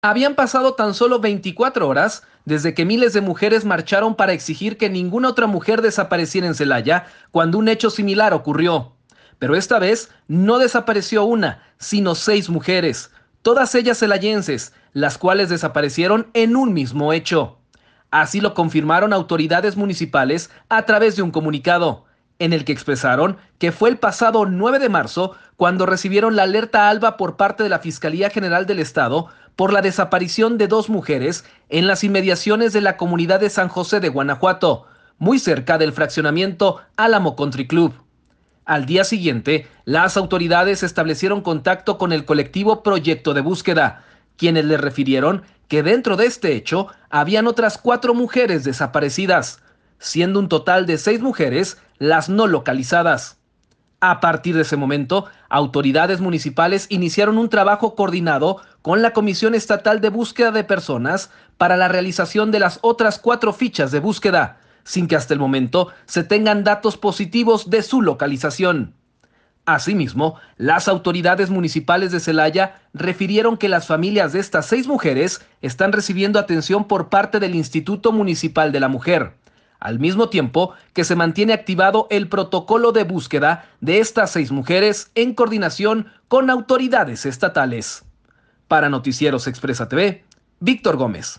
Habían pasado tan solo 24 horas desde que miles de mujeres marcharon para exigir que ninguna otra mujer desapareciera en Celaya cuando un hecho similar ocurrió. Pero esta vez no desapareció una, sino seis mujeres, todas ellas celayenses, las cuales desaparecieron en un mismo hecho. Así lo confirmaron autoridades municipales a través de un comunicado, en el que expresaron que fue el pasado 9 de marzo cuando recibieron la alerta alba por parte de la Fiscalía General del Estado por la desaparición de dos mujeres en las inmediaciones de la comunidad de San José de Guanajuato, muy cerca del fraccionamiento Álamo Country Club. Al día siguiente, las autoridades establecieron contacto con el colectivo Proyecto de Búsqueda, quienes le refirieron que dentro de este hecho habían otras cuatro mujeres desaparecidas, siendo un total de seis mujeres las no localizadas. A partir de ese momento, autoridades municipales iniciaron un trabajo coordinado con la Comisión Estatal de Búsqueda de Personas para la realización de las otras cuatro fichas de búsqueda, sin que hasta el momento se tengan datos positivos de su localización. Asimismo, las autoridades municipales de Celaya refirieron que las familias de estas seis mujeres están recibiendo atención por parte del Instituto Municipal de la Mujer, al mismo tiempo que se mantiene activado el protocolo de búsqueda de estas seis mujeres en coordinación con autoridades estatales. Para Noticieros Expresa TV, Víctor Gómez.